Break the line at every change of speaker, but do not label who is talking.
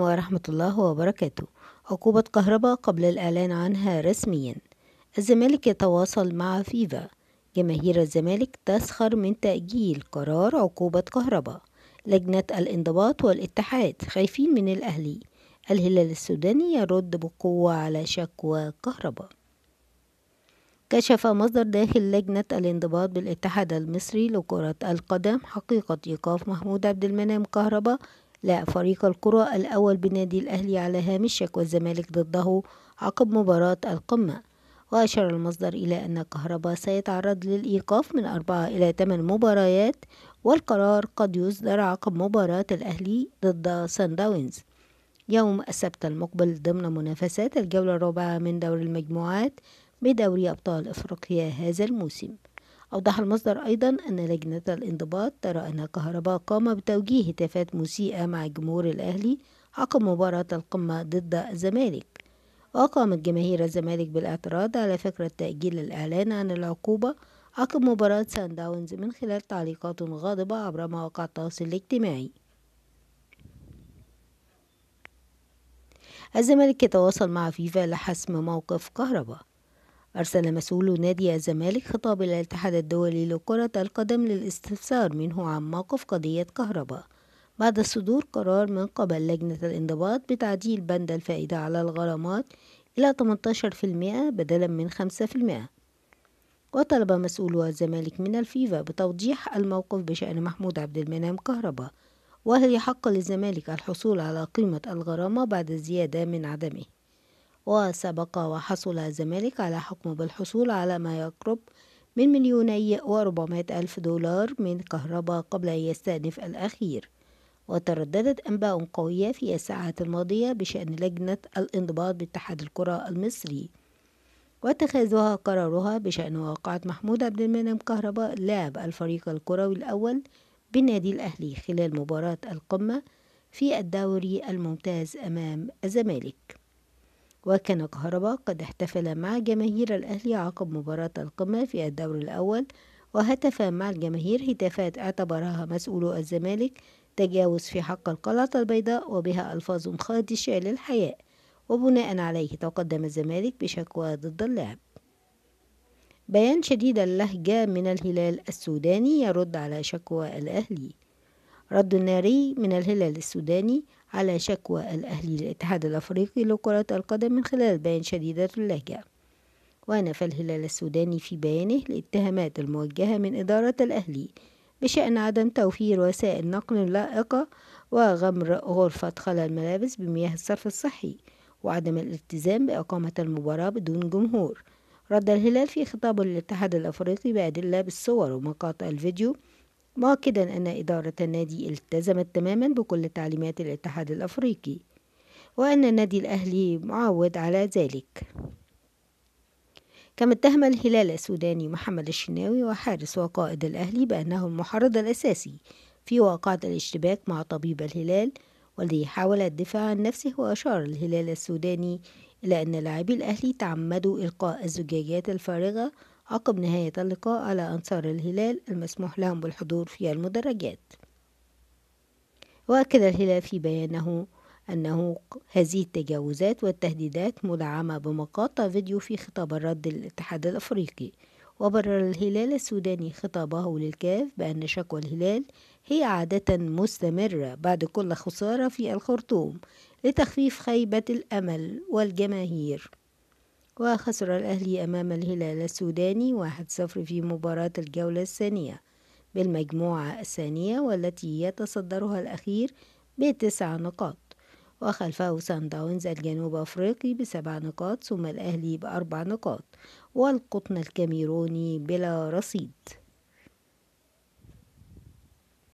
عليكم ورحمة الله وبركاته عقوبة كهرباء قبل الإعلان عنها رسميا الزمالك يتواصل مع فيفا جماهير الزمالك تسخر من تأجيل قرار عقوبة كهرباء لجنة الانضباط والاتحاد خايفين من الأهلي الهلال السوداني يرد بقوة على شكوى كهرباء كشف مصدر داخل لجنة الانضباط بالاتحاد المصري لكرة القدم حقيقة إيقاف محمود عبد المنعم كهرباء لا فريق الكرة الأول بنادي الأهلي على هامشك والزمالك ضده عقب مباراة القمة وأشار المصدر إلى أن كهربا سيتعرض للإيقاف من أربعة إلى ثمان مباريات والقرار قد يصدر عقب مباراة الأهلي ضد سان داونز يوم السبت المقبل ضمن منافسات الجولة الرابعة من دور المجموعات بدوري أبطال أفريقيا هذا الموسم أوضح المصدر أيضا أن لجنة الانضباط ترى أن الكهرباء قام بتوجيه هتافات مسيئة مع الجمهور الأهلي عقب مباراة القمة ضد الزمالك وقامت جماهير الزمالك بالاعتراض على فكرة تأجيل الإعلان عن العقوبة عقب مباراة سان داونز من خلال تعليقات غاضبة عبر مواقع التواصل الاجتماعي الزمالك يتواصل مع فيفا لحسم موقف كهرباء أرسل مسؤول نادي الزمالك خطاب إلى الاتحاد الدولي لكرة القدم للاستفسار منه عن موقف قضية كهرباء بعد صدور قرار من قبل لجنة الانضباط بتعديل بند الفائدة على الغرامات إلى 18% بدلا من 5% وطلب مسؤول الزمالك من الفيفا بتوضيح الموقف بشأن محمود عبد المنعم كهرباء وهل يحق للزمالك الحصول على قيمة الغرامة بعد الزيادة من عدمه وسبق وحصل الزمالك على حكم بالحصول على ما يقرب من مليوني وأربعمائة ألف دولار من كهرباء قبل أن يستأنف الأخير وترددت أنباء قوية في الساعات الماضية بشأن لجنة الانضباط باتحاد الكرة المصري واتخاذها قرارها بشأن واقعة محمود عبد المنعم كهرباء لاعب الفريق الكروي الأول بالنادي الأهلي خلال مباراة القمة في الدوري الممتاز أمام الزمالك وكان كهربا قد احتفل مع جماهير الأهلي عقب مباراة القمة في الدور الأول وهتف مع الجماهير هتافات اعتبرها مسؤول الزمالك تجاوز في حق القلعة البيضاء وبها ألفاظ خادشة للحياء وبناء عليه تقدم الزمالك بشكوى ضد اللاعب بيان شديد اللهجة من الهلال السوداني يرد على شكوى الأهلي رد ناري من الهلال السوداني على شكوى الأهلي للاتحاد الأفريقي لكرة القدم من خلال بيان شديدة اللهجة ونفى الهلال السوداني في بيانه الاتهامات الموجهة من إدارة الأهلي بشأن عدم توفير وسائل نقل لائقة وغمر غرفة خلا الملابس بمياه الصرف الصحي وعدم الالتزام بإقامة المباراة بدون جمهور رد الهلال في خطاب للاتحاد الأفريقي بأدلة بالصور ومقاطع الفيديو مؤكدا أن إدارة النادي التزمت تماما بكل تعليمات الاتحاد الأفريقي وأن النادي الأهلي معود على ذلك كما اتهم الهلال السوداني محمد الشناوي وحارس وقائد الأهلي بأنه المحرض الأساسي في واقعة الاشتباك مع طبيب الهلال والذي حاول الدفاع عن نفسه وأشار الهلال السوداني إلى أن لاعبي الأهلي تعمدوا إلقاء الزجاجات الفارغة عقب نهاية اللقاء على أنصار الهلال المسموح لهم بالحضور في المدرجات وأكد الهلال في بيانه أنه هذه التجاوزات والتهديدات مدعمة بمقاطع فيديو في خطاب الرد للاتحاد الأفريقي وبرر الهلال السوداني خطابه للكاف بأن شكوى الهلال هي عادة مستمرة بعد كل خسارة في الخرطوم لتخفيف خيبة الأمل والجماهير وخسر الأهلي أمام الهلال السوداني واحد صفر في مباراة الجولة الثانية بالمجموعة الثانية والتي يتصدرها الأخير بتسع نقاط وخلفه سان داونز الجنوب أفريقي بسبع نقاط ثم الأهلي بأربع نقاط والقطن الكاميروني بلا رصيد